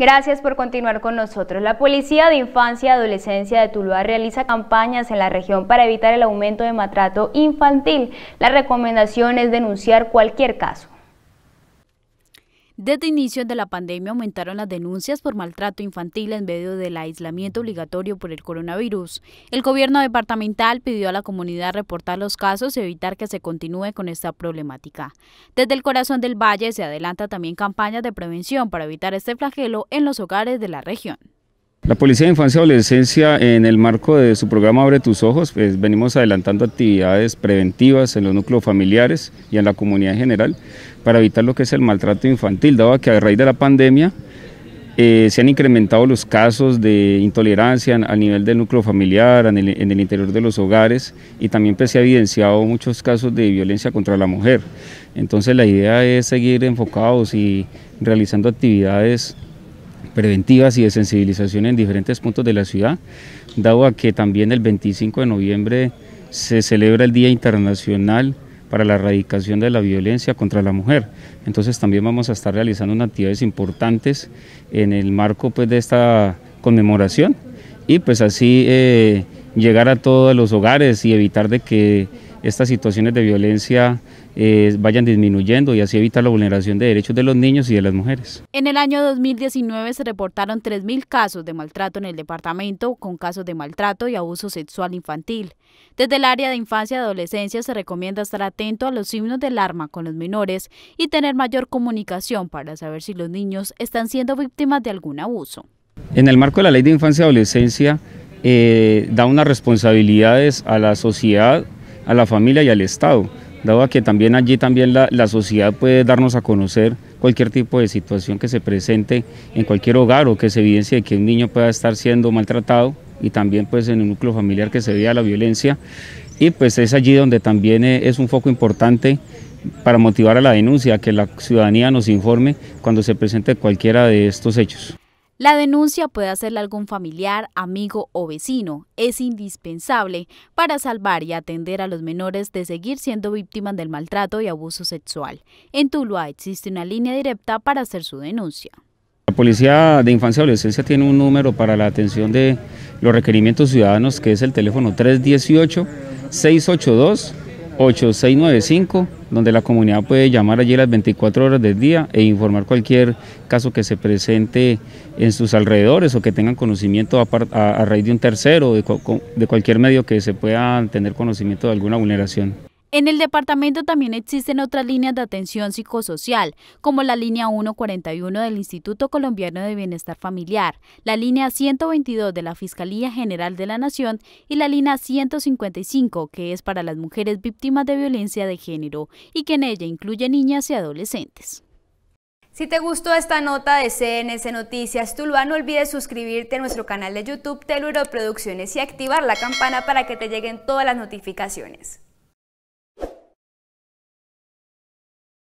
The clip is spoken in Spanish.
Gracias por continuar con nosotros. La Policía de Infancia y Adolescencia de Tuluá realiza campañas en la región para evitar el aumento de maltrato infantil. La recomendación es denunciar cualquier caso. Desde inicios de la pandemia aumentaron las denuncias por maltrato infantil en medio del aislamiento obligatorio por el coronavirus. El gobierno departamental pidió a la comunidad reportar los casos y evitar que se continúe con esta problemática. Desde el corazón del valle se adelanta también campañas de prevención para evitar este flagelo en los hogares de la región. La Policía de Infancia y Adolescencia, en el marco de su programa Abre tus Ojos, pues, venimos adelantando actividades preventivas en los núcleos familiares y en la comunidad en general para evitar lo que es el maltrato infantil, dado que a raíz de la pandemia eh, se han incrementado los casos de intolerancia a nivel del núcleo familiar, en el, interior de los hogares y también pues, se ha evidenciado muchos casos de violencia contra la mujer. Entonces la idea es seguir enfocados y realizando actividades preventivas y de sensibilización en diferentes puntos de la ciudad, dado a que también el 25 de noviembre se celebra el Día Internacional para la erradicación de la violencia contra la mujer. Entonces también vamos a estar realizando unas actividades importantes en el marco pues, de esta conmemoración y pues así eh, llegar a todos los hogares y evitar de que estas situaciones de violencia eh, vayan disminuyendo y así evitar la vulneración de derechos de los niños y de las mujeres. En el año 2019 se reportaron 3.000 casos de maltrato en el departamento, con casos de maltrato y abuso sexual infantil. Desde el área de infancia y adolescencia se recomienda estar atento a los signos del alarma con los menores y tener mayor comunicación para saber si los niños están siendo víctimas de algún abuso. En el marco de la Ley de Infancia y Adolescencia, eh, da unas responsabilidades a la sociedad a la familia y al Estado, dado que también allí también la, sociedad puede darnos a conocer cualquier tipo de situación que se presente en cualquier hogar o que se evidencie que un niño pueda estar siendo maltratado y también pues en un núcleo familiar que se vea la violencia y pues es allí donde también eh, es un foco importante para motivar a la denuncia, que la ciudadanía nos informe cuando se presente cualquiera de estos hechos. La denuncia puede hacerla algún familiar, amigo o vecino. Es indispensable para salvar y atender a los menores de seguir siendo víctimas del maltrato y abuso sexual. En Tuluá existe una línea directa para hacer su denuncia. La Policía de Infancia y Adolescencia tiene un número para la atención de los requerimientos ciudadanos que es el teléfono 318 682 8695, donde la comunidad puede llamar allí las 24 horas del día e informar cualquier caso que se presente en sus alrededores o que tengan conocimiento a, raíz de un tercero, de, de cualquier medio que se pueda tener conocimiento de alguna vulneración. En el departamento también existen otras líneas de atención psicosocial, como la línea 141 del Instituto Colombiano de Bienestar Familiar, la línea 122 de la Fiscalía General de la Nación y la línea 155, que es para las mujeres víctimas de violencia de género y que en ella incluye niñas y adolescentes. Si te gustó esta nota de CNS Noticias Tuluá, no olvides suscribirte a nuestro canal de YouTube Teluro Producciones y activar la campana para que te lleguen todas las notificaciones.